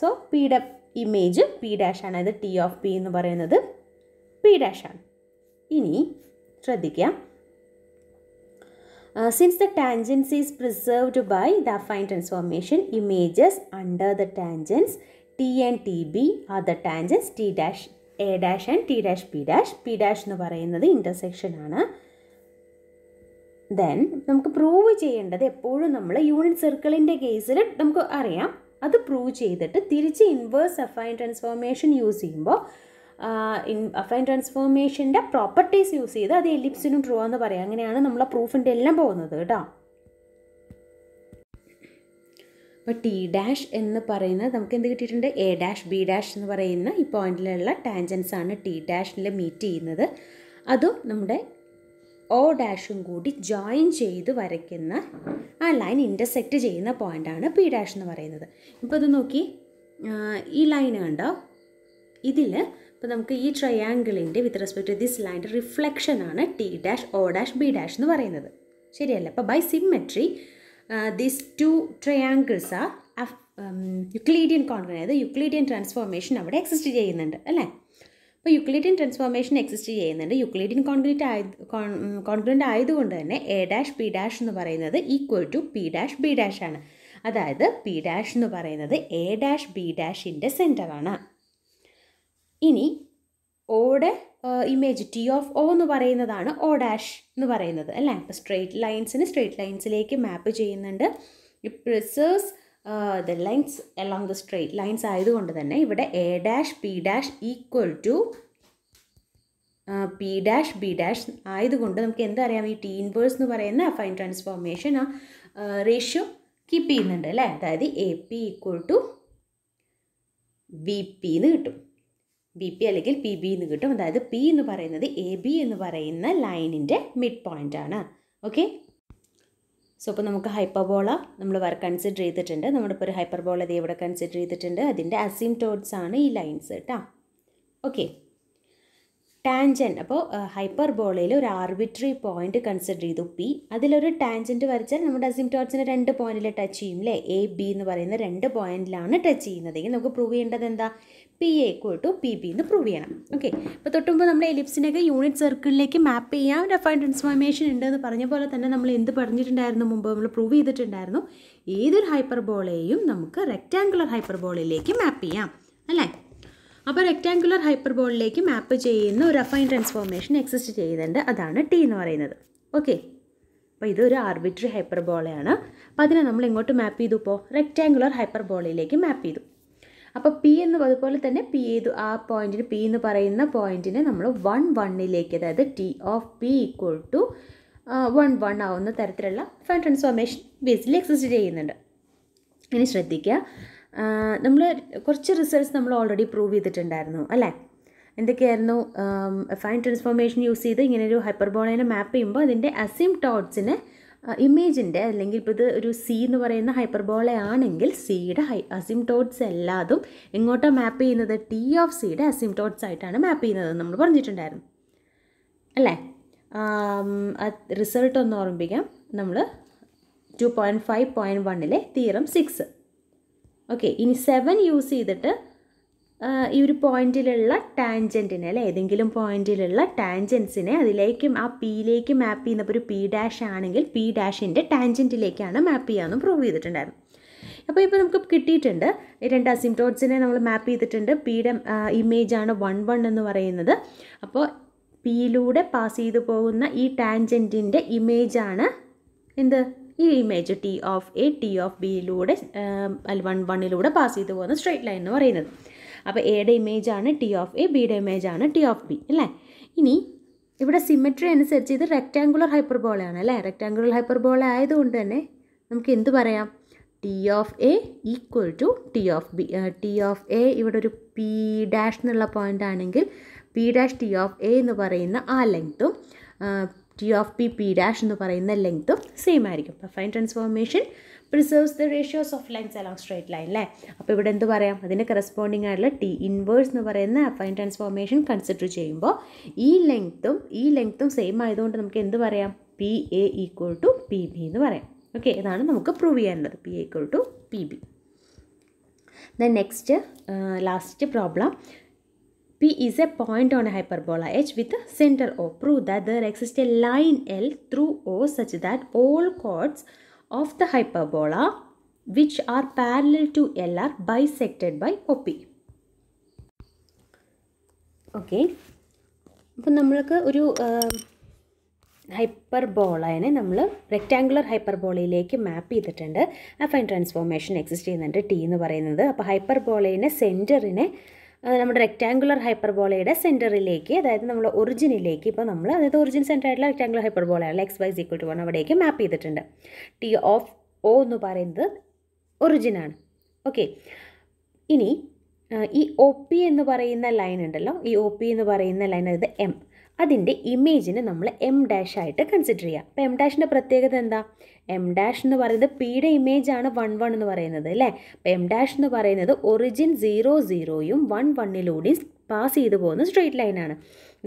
സോ പിയുടെ ഇമേജ് പി ഡാഷ് ആണ് അതായത് ടി ഓഫ് പി എന്ന് പറയുന്നത് പി ഡാഷ് ആണ് ഇനി ശ്രദ്ധിക്കാം since the tangents is preserved by the affine transformation images under the tangents T and T B അത് tangents T dash A dash and T dash P dash P dash എന്ന് പറയുന്നത് intersection ആണ് then നമുക്ക് prove ചെയ്യേണ്ടത് എപ്പോഴും നമ്മൾ unit സർക്കിളിൻ്റെ കേസിൽ നമുക്ക് അറിയാം അത് പ്രൂവ് ചെയ്തിട്ട് തിരിച്ച് ഇൻവേഴ്സ് അഫൈൻ ട്രാൻസ്ഫോർമേഷൻ യൂസ് ചെയ്യുമ്പോൾ അഫൈൻ ട്രാൻസ്ഫോർമേഷൻ്റെ പ്രോപ്പർട്ടീസ് യൂസ് ചെയ്ത് അത് എലിപ്സിനും ട്രൂ ആണെന്ന് പറയാം അങ്ങനെയാണ് നമ്മളെ പ്രൂഫിൻ്റെ എല്ലാം പോകുന്നത് കേട്ടോ അപ്പോൾ ടി ഡാഷ് എന്ന് പറയുന്നത് നമുക്ക് എന്ത് കിട്ടിയിട്ടുണ്ട് എ ഡാഷ് ബി ഡാഷ് എന്ന് പറയുന്ന ഈ പോയിന്റിലുള്ള ടാൻജൻസ് ആണ് ടി ഡാഷിൽ മീറ്റ് ചെയ്യുന്നത് അതും നമ്മുടെ ഒ ഡാഷും കൂടി ജോയിൻ ചെയ്ത് വരയ്ക്കുന്ന ആ ലൈൻ ഇൻ്റർസെക്റ്റ് ചെയ്യുന്ന പോയിൻ്റാണ് പി ഡാഷ് എന്ന് പറയുന്നത് ഇപ്പോൾ ഇത് നോക്കി ഈ ലൈൻ കണ്ടോ ഇതിൽ അപ്പോൾ നമുക്ക് ഈ ട്രയാങ്കിളിൻ്റെ വിത്ത് റെസ്പെക്ട് ടു ദിസ് ലൈൻ്റെ റിഫ്ലക്ഷനാണ് T dash O dash B dash എന്ന് പറയുന്നത് ശരിയല്ല അപ്പോൾ by symmetry this two triangles are Euclidean congruent um, അതായത് യുക്ലീഡിയൻ ട്രാൻസ്ഫോർമേഷൻ അവിടെ എക്സിസ്റ്റ് ചെയ്യുന്നുണ്ട് അല്ലേ അപ്പോൾ യുക്ലീഡിയൻ ട്രാൻസ്ഫോർമേഷൻ എക്സിസ്റ്റ് ചെയ്യുന്നുണ്ട് യുക്ലീഡിയൻ കോൺക്രീറ്റ് ആയത് കോൺക്രീറ്റ് ആയതുകൊണ്ട് തന്നെ എ ഡാഷ് പി ഡാഷ് എന്ന് പറയുന്നത് equal to P dash B dash ആണ് അതായത് പി ഡാഷ് എന്ന് പറയുന്നത് എ ഡാഷ് ബി ഡാഷിൻ്റെ സെൻറ്ററാണ് ഇനി ഓടെ ഇമേജ് ടി ഓഫ് ഒ എന്ന് പറയുന്നതാണ് ഒ ഡാഷ് എന്ന് പറയുന്നത് അല്ലേ അപ്പോൾ സ്ട്രേറ്റ് ലൈൻസിന് സ്ട്രെയിറ്റ് ലൈൻസിലേക്ക് മാപ്പ് ചെയ്യുന്നുണ്ട് it preserves the lines along the straight lines ആയതുകൊണ്ട് തന്നെ ഇവിടെ A dash P dash equal to P dash B dash ആയതുകൊണ്ട് നമുക്ക് എന്തറിയാം ഈ ടീൻ ഇൻവേഴ്സ് എന്ന് പറയുന്ന ഫൈൻ ട്രാൻസ്ഫോർമേഷൻ ആ റേഷ്യോ കീപ്പ് ചെയ്യുന്നുണ്ട് അല്ലേ അതായത് A P equal to B P എന്ന് കിട്ടും ബി പി അല്ലെങ്കിൽ പി ബി എന്ന് കിട്ടും അതായത് പി എന്ന് പറയുന്നത് എ ബി എന്ന് പറയുന്ന ലൈനിൻ്റെ മിഡ് പോയിൻ്റ് ആണ് ഓക്കെ സോ അപ്പോൾ നമുക്ക് ഹൈപ്പർബോള നമ്മൾ വർക്ക് കൺസിഡർ ചെയ്തിട്ടുണ്ട് നമ്മളിപ്പോൾ ഒരു ഹൈപ്പർബോള ഇത് എവിടെ കൺസിഡർ ചെയ്തിട്ടുണ്ട് അതിൻ്റെ അസീം ടോഡ്സ് ആണ് ഈ ലൈൻസ് കേട്ടോ ഓക്കെ ടാൻജൻ അപ്പോൾ ഹൈപ്പർബോളയിൽ ഒരു ആർബിറ്ററി പോയിൻറ്റ് കൺസിഡർ ചെയ്തു പി അതിലൊരു ടാൻജൻറ്റ് വരച്ചാൽ നമ്മുടെ അസിംറ്റോട്സിനെ രണ്ട് പോയിൻറ്റിൽ ടച്ച് ചെയ്യും അല്ലേ എ ബി എന്ന് പറയുന്ന രണ്ട് പോയിൻറ്റിലാണ് ടച്ച് ചെയ്യുന്നതെങ്കിൽ നമുക്ക് പ്രൂവ് ചെയ്യേണ്ടത് എന്താ P A equal to P B എന്ന് പ്രൂവ് ചെയ്യണം ഓക്കെ അപ്പോൾ തൊട്ടുമ്പോൾ നമ്മൾ എലിപ്സിനൊക്കെ യൂണിറ്റ് സർക്കിളിലേക്ക് മാപ്പ് ചെയ്യാൻ റെഫൈൻ ട്രാൻസ്ഫോർമേഷൻ ഉണ്ടെന്ന് പറഞ്ഞ പോലെ തന്നെ നമ്മൾ എന്ത് പറഞ്ഞിട്ടുണ്ടായിരുന്നു മുമ്പ് നമ്മൾ പ്രൂവ് ചെയ്തിട്ടുണ്ടായിരുന്നു ഏതൊരു ഹൈപ്പർബോളയെയും നമുക്ക് റെക്റ്റാങ്കുലർ ഹൈപ്പർബോളയിലേക്ക് മാപ്പ് ചെയ്യാം അല്ലേ അപ്പോൾ റെക്റ്റാങ്കുലർ ബോളിലേക്ക് മാപ്പ് ചെയ്യുന്ന ഒരു റഫൈൻ ട്രാൻസ്ഫോർമേഷൻ എക്സിസ്റ്റ് ചെയ്യുന്നുണ്ട് അതാണ് ടി എന്ന് പറയുന്നത് ഓക്കെ അപ്പോൾ ഇതൊരു ആർബിറ്ററി ഹൈപ്പർബോളയാണ് അപ്പോൾ അതിനെ നമ്മൾ ഇങ്ങോട്ട് മാപ്പ് ചെയ്തു ഇപ്പോൾ റെക്റ്റാങ്കുലർ ഹൈപ്പർബോളയിലേക്ക് മാപ്പ് ചെയ്തു അപ്പോൾ പി എന്ന് അതുപോലെ തന്നെ പി ചെയ്തു ആ പോയിന്റിന് പി എന്ന് പറയുന്ന പോയിന്റിനെ നമ്മൾ വൺ വണ്ണിലേക്ക് അതായത് T of P equal to one one ആവുന്ന തരത്തിലുള്ള ഫൈൻ ട്രാൻസ്ഫോർമേഷൻ ബേസിൽ എക്സിസ്റ്റ് ചെയ്യുന്നുണ്ട് ഇനി ശ്രദ്ധിക്കുക നമ്മൾ കുറച്ച് റിസൾട്ട്സ് നമ്മൾ ഓൾറെഡി പ്രൂവ് ചെയ്തിട്ടുണ്ടായിരുന്നു അല്ലേ എന്തൊക്കെയായിരുന്നു ഫൈൻ ട്രാൻസ്ഫോർമേഷൻ യൂസ് ചെയ്ത് ഇങ്ങനെ ഒരു ഹൈപ്പർബോളേനെ മാപ്പ് ചെയ്യുമ്പോൾ അതിൻ്റെ അസിം ടോട്ട്സിനെ ഇമേജിൻ്റെ അല്ലെങ്കിൽ ഇപ്പോൾ ഇത് ഒരു സി എന്ന് പറയുന്ന ഹൈപ്പർബോള ആണെങ്കിൽ സിയുടെ ഹൈ ടോട്ട്സ് എല്ലാതും എങ്ങോട്ടാണ് മാപ്പ് ചെയ്യുന്നത് ടി ഓഫ് സിയുടെ ടോട്ട്സ് ആയിട്ടാണ് മാപ്പ് ചെയ്യുന്നത് നമ്മൾ പറഞ്ഞിട്ടുണ്ടായിരുന്നു അല്ലേ റിസൾട്ട് ഒന്ന് ഓർമ്മിപ്പിക്കാം നമ്മൾ ടു പോയിൻറ്റ് ഫൈവ് പോയിൻറ്റ് വണ്ണിലെ തീറം സിക്സ് ഓക്കെ ഇനി സെവൻ യൂസ് ചെയ്തിട്ട് ഈ ഒരു പോയിന്റിലുള്ള ടാൻജൻറ്റിനെ അല്ലെ ഏതെങ്കിലും പോയിന്റിലുള്ള ടാൻജൻസിനെ അതിലേക്കും ആ പിയിലേക്ക് മാപ്പ് ചെയ്യുന്നപ്പോൾ ഒരു പി ഡാഷ് ആണെങ്കിൽ പി ഡാഷിൻ്റെ ടാൻജൻറ്റിലേക്കാണ് മാപ്പ് ചെയ്യാമെന്ന് പ്രൂവ് ചെയ്തിട്ടുണ്ടായിരുന്നു അപ്പോൾ ഇപ്പോൾ നമുക്ക് കിട്ടിയിട്ടുണ്ട് രണ്ട് അസിംറ്റോട്സിനെ നമ്മൾ മാപ്പ് ചെയ്തിട്ടുണ്ട് പിയുടെ ഇമേജാണ് വൺ വൺ എന്ന് പറയുന്നത് അപ്പോൾ പിയിലൂടെ പാസ് ചെയ്തു പോകുന്ന ഈ ടാൻജൻറ്റിൻ്റെ ഇമേജാണ് എന്ത് ഈ image T of A T of ബിയിലൂടെ വൺ വണ്ണിലൂടെ പാസ് ചെയ്തു പോകുന്ന സ്ട്രേറ്റ് ലൈൻ എന്ന് പറയുന്നത് അപ്പോൾ എയുടെ ഇമേജ് ആണ് ടി ഓഫ് എ ബിയുടെ ഇമേജ് ആണ് ടി ഓഫ് ബി അല്ലേ ഇനി ഇവിടെ സിമെട്രി അനുസരിച്ച് ഇത് റെക്റ്റാങ്കുലർ ഹൈപ്പർബോളയാണ് അല്ലേ റെക്റ്റാങ്കുലർ ഹൈപ്പർബോള ആയതുകൊണ്ട് തന്നെ നമുക്ക് എന്ത് പറയാം T of A equal to T of B T of A ഇവിടെ ഒരു പി ഡാഷ് എന്നുള്ള പോയിൻ്റ് ആണെങ്കിൽ P dash T of A എന്ന് പറയുന്ന ആ ലെങ്ത്തും T of P P dash എന്ന് പറയുന്ന ലെങ്ത്തും സെയിം ആയിരിക്കും affine transformation preserves the ratios of lines along straight line അല്ലേ അപ്പോൾ ഇവിടെ എന്ത് പറയാം അതിൻ്റെ കറസ്പോണ്ടിങ് ആയിട്ടുള്ള ടി ഇൻവേഴ്സ് എന്ന് പറയുന്ന അഫൈൻ ട്രാൻസ്ഫോർമേഷൻ കൺസിഡർ ചെയ്യുമ്പോൾ ഈ ലെങ്ത്തും ഈ ലെങ്ത്തും സെയിം ആയതുകൊണ്ട് നമുക്ക് എന്ത് പറയാം P A equal to P B എന്ന് പറയാം ഓക്കെ ഇതാണ് നമുക്ക് പ്രൂവ് ചെയ്യാനുള്ളത് P A equal to P B the next last problem P is a point on a hyperbola H with a center O. Prove that there exists a line L through O such that all chords of the hyperbola which are parallel to L are bisected by OP. Okay അപ്പം നമ്മൾക്ക് ഒരു ഹൈപ്പർബോളയെ നമ്മൾ rectangular ഹൈപ്പർബോളയിലേക്ക് map ചെയ്തിട്ടുണ്ട് affine transformation exist ചെയ്യുന്നുണ്ട് T എന്ന് പറയുന്നത് അപ്പോൾ ഹൈപ്പർബോളയിൻ്റെ സെൻറ്ററിനെ നമ്മുടെ റെക്റ്റാങ്കുലർ ഹൈപ്പർബോളയുടെ സെൻറ്ററിലേക്ക് അതായത് നമ്മുടെ ഒറിജിനിലേക്ക് ഇപ്പോൾ നമ്മൾ അതായത് ഒറിജിൻ സെൻറ്റർ ആയിട്ടുള്ള റെക്റ്റാങ്കുലർ ഹൈപ്പർബോളയാണ് X Y is equal to one അവിടേക്ക് മാപ്പ് ചെയ്തിട്ടുണ്ട് ടി ഓഫ് ഒ എന്ന് പറയുന്നത് ഒറിജിനാണ് ഓക്കെ ഇനി ഈ ഒ പി എന്ന് പറയുന്ന ലൈൻ ഉണ്ടല്ലോ ഈ ഒ പി എന്ന് പറയുന്ന ലൈൻ അതായത് എം അതിൻ്റെ ഇമേജിനെ നമ്മൾ എം ഡാഷ് ആയിട്ട് കൺസിഡർ ചെയ്യുക അപ്പോൾ എം ഡാഷിൻ്റെ പ്രത്യേകത എന്താ എം ഡാഷ് എന്ന് പറയുന്നത് പിയുടെ ഇമേജാണ് വൺ വൺ എന്ന് പറയുന്നത് അല്ലേ അപ്പോൾ എം ഡാഷ് എന്ന് പറയുന്നത് ഒറിജിൻ സീറോ സീറോയും വൺ വണ്ണിലൂടെയും പാസ് ചെയ്തു പോകുന്ന സ്ട്രെയിറ്റ് ലൈനാണ്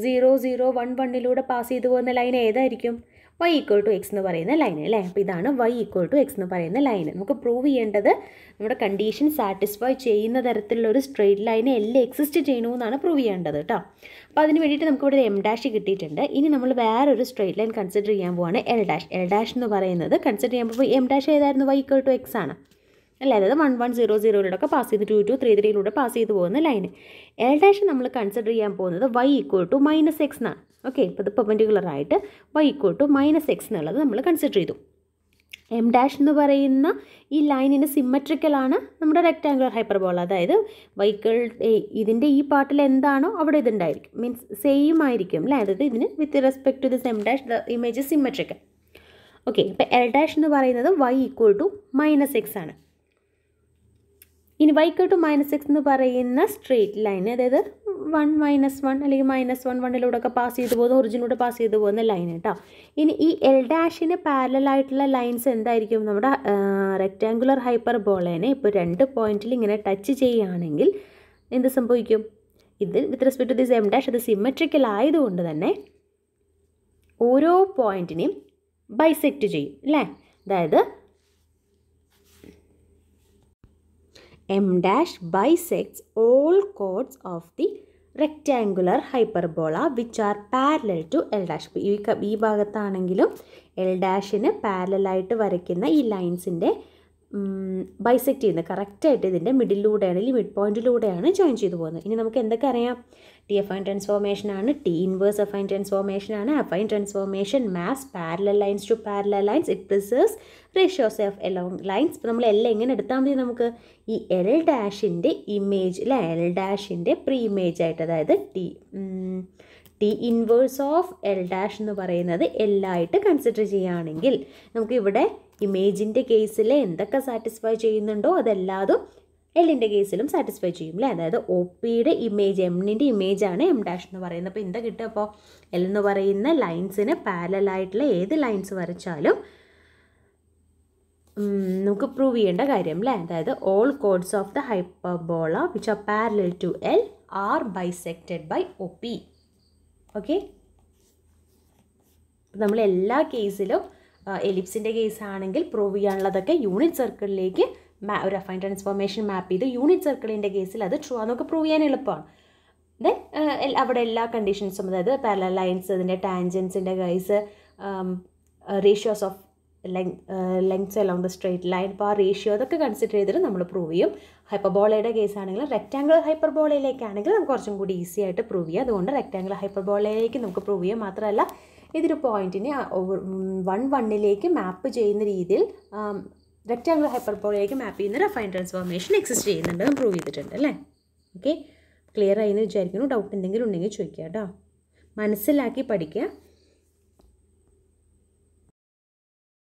സീറോ സീറോ വൺ വണ്ണിലൂടെ പാസ് ചെയ്തു പോകുന്ന ലൈൻ ഏതായിരിക്കും വൈ ഈക്വൽ ടു എക്സ് എന്ന് പറയുന്ന ലൈൻ അല്ലേ അപ്പോൾ ഇതാണ് വൈ ഈക്വൽ ടു എക്സ് എന്ന് പറയുന്ന ലൈൻ നമുക്ക് പ്രൂവ് ചെയ്യേണ്ടത് നമ്മുടെ കണ്ടീഷൻ സാറ്റിസ്ഫൈ ചെയ്യുന്ന തരത്തിലുള്ള ഒരു സ്ട്രെയിറ്റ് ലൈന് എല്ലാം എക്സിസ്റ്റ് ചെയ്യണമെന്നാണ് പ്രൂവ് ചെയ്യേണ്ടത് കേട്ടോ അപ്പോൾ അതിന് വേണ്ടിയിട്ട് നമുക്ക് ഇവിടെ എം ഡാഷ് കിട്ടിയിട്ടുണ്ട് ഇനി നമ്മൾ വേറൊരു സ്ട്രെയിറ്റ് ലൈൻ കൺസിഡർ ചെയ്യാൻ പോവാണ് എൽ ഡാഷ് എൽ ഡാഷ് എന്ന് പറയുന്നത് കൺസിഡർ ചെയ്യുമ്പോൾ എം ഡാഷ് ഏതായിരുന്നു വൈ ഈക്വൽ ടു എക്സ് ആണ് അല്ല അതായത് വൺ വൺ സീറോ സീറോയിലൂടെ പാസ് ചെയ്ത് ടു ടു ത്രീ ത്രീയിലൂടെ പാസ് ചെയ്ത് പോകുന്ന ലൈന് എൽ ഡാഷ് നമ്മൾ കൺസിഡർ ചെയ്യാൻ പോകുന്നത് Y equal to minus X എന്നാണ് ഓക്കെ ഇപ്പോൾ ഇത് പെർപെൻഡിക്കുലറായിട്ട് Y equal to minus X എന്നുള്ളത് നമ്മൾ കൺസിഡർ ചെയ്തു എം ഡാഷ് എന്ന് പറയുന്ന ഈ ലൈനിന് സിമ്മട്രിക്കലാണ് നമ്മുടെ റെക്റ്റാങ്കുലർ ഹൈപ്പർബോൾ അതായത് വൈക്കിൾ ഇതിൻ്റെ ഈ പാർട്ടിൽ എന്താണോ അവിടെ ഇതുണ്ടായിരിക്കും മീൻസ് സെയിം ആയിരിക്കും അല്ലേ അതായത് ഇതിന് with respect to this M dash the image symmetrical okay ഇപ്പം എൽ ഡാഷ് എന്ന് പറയുന്നത് Y equal to minus X ആണ് ഇനി വൈ ടു മൈനസ് എക്സ് എന്ന് പറയുന്ന സ്ട്രെയിറ്റ് ലൈൻ അതായത് വൺ മൈനസ് വൺ അല്ലെങ്കിൽ മൈനസ് വൺ വണ്ണിലൂടെ ഒക്കെ പാസ് ചെയ്തു പോകുന്ന ഒറിജിനിലൂടെ പാസ് ചെയ്തു പോകുന്ന ലൈൻ കേട്ടോ ഇനി ഈ എൽ ഡാഷിന് പാരലായിട്ടുള്ള ലൈൻസ് എന്തായിരിക്കും നമ്മുടെ റെക്റ്റാങ്കുലർ ഹൈപ്പർ ബോളേനെ ഇപ്പോൾ രണ്ട് പോയിന്റിൽ ഇങ്ങനെ ടച്ച് ചെയ്യുകയാണെങ്കിൽ എന്ത് സംഭവിക്കും ഇത് with respect to this M dash അത് സിമെട്രിക്കൽ ആയതുകൊണ്ട് തന്നെ ഓരോ പോയിന്റിനെയും ബൈസെക്റ്റ് ചെയ്യും അല്ലേ അതായത് M dash bisects all chords of the rectangular hyperbola which are parallel to L dash ഈ ഭാഗത്താണെങ്കിലും എൽ ഡാഷിന് പാരലായിട്ട് വരയ്ക്കുന്ന ഈ ലൈൻസിൻ്റെ ബൈസെക്റ്റ് ചെയ്യുന്നത് കറക്റ്റായിട്ട് ഇതിൻ്റെ മിഡിലൂടെയാണ് അല്ലെങ്കിൽ മിഡ് പോയിൻറ്റിലൂടെയാണ് ജോയിൻ ചെയ്തു പോകുന്നത് ഇനി നമുക്ക് എന്തൊക്കെ അറിയാം ടി ട്രാൻസ്ഫോർമേഷൻ ആണ് ടി ഇൻവേഴ്സ് ആണ് affine transformation maps parallel lines to parallel lines it preserves ratios of along lines ഇപ്പോൾ നമ്മൾ എല്ലാം എങ്ങനെ എടുത്താൽ മതി നമുക്ക് ഈ എൽ ഡാഷിൻ്റെ ഇമേജ് അല്ലെ എൽ ഡാഷിൻ്റെ പ്രീ ഇമേജ് ആയിട്ട് അതായത് T T inverse of L dash എന്ന് പറയുന്നത് എല്ലായിട്ട് കൺസിഡർ ചെയ്യുകയാണെങ്കിൽ നമുക്കിവിടെ ഇമേജിൻ്റെ കേസിൽ എന്തൊക്കെ സാറ്റിസ്ഫൈ ചെയ്യുന്നുണ്ടോ അതെല്ലാതും എല്ലിൻ്റെ കേസിലും സാറ്റിസ്ഫൈ ചെയ്യും അല്ലേ അതായത് ഒ പിയുടെ ഇമേജ് എമ്മിൻ്റെ ഇമേജാണ് എം ഡാഷ് എന്ന് പറയുന്നത് അപ്പോൾ എന്താ കിട്ടുക അപ്പോൾ എൽ എന്ന് പറയുന്ന ലൈൻസിന് പാരലായിട്ടുള്ള ഏത് ലൈൻസ് വരച്ചാലും നമുക്ക് പ്രൂവ് ചെയ്യേണ്ട കാര്യം അല്ലേ അതായത് all chords of the hyperbola which are parallel to L R bisected by O P okay നമ്മൾ എല്ലാ കേസിലും എലിപ്സിൻ്റെ കേസ് ആണെങ്കിൽ പ്രൂവ് ചെയ്യാനുള്ളതൊക്കെ യൂണിറ്റ് സർക്കിളിലേക്ക് മാ റഫൈൻ ട്രാൻസ്ഫോർമേഷൻ മാപ്പ് ചെയ്ത് യൂണിറ്റ് സർക്കിളിൻ്റെ കേസിൽ അത് ട്രൂ ആണെന്നൊക്കെ പ്രൂവ് ചെയ്യാൻ എളുപ്പമാണ് ദെൻ അവിടെ എല്ലാ കണ്ടീഷൻസും അതായത് പാരലൽ ലൈൻസ് അതിൻ്റെ ടാൻജൻസിൻ്റെ guys ratios of length lengths along the straight line അപ്പോൾ ആ റേഷ്യോ അതൊക്കെ കൺസിഡർ ചെയ്തിട്ട് നമ്മൾ പ്രൂവ് ചെയ്യും ഹൈപ്പർബോളയുടെ കേസ് ആണെങ്കിലും റെക്റ്റാങ്കുലർ ഹൈപ്പർബോളയിലേക്കാണെങ്കിൽ നമുക്ക് കുറച്ചും കൂടി ഈസി ആയിട്ട് പ്രൂവ് ചെയ്യാം അതുകൊണ്ട് റെക്റ്റാങ്കുലർ ഹൈപ്പർബോളയിലേക്ക് നമുക്ക് പ്രൂവ് ചെയ്യാം മാത്രമല്ല ഇതൊരു പോയിൻറ്റിനെ വൺ വണ്ണിലേക്ക് മാപ്പ് ചെയ്യുന്ന രീതിയിൽ ഹൈപ്പർ പോളിലേക്ക് മാപ്പ് ചെയ്യുന്ന റഫൈൻ ട്രാൻസ്ഫോർമേഷൻ എക്സിസ്റ്റ് ചെയ്യുന്നുണ്ട് എന്ന് പ്രൂവ് ചെയ്തിട്ടുണ്ട് അല്ലേ ഓക്കെ ക്ലിയർ ആയി എന്ന് വിചാരിക്കുന്നു ഡൗട്ട് എന്തെങ്കിലും ഉണ്ടെങ്കിൽ ചോദിക്കുക കേട്ടോ മനസ്സിലാക്കി പഠിക്കുക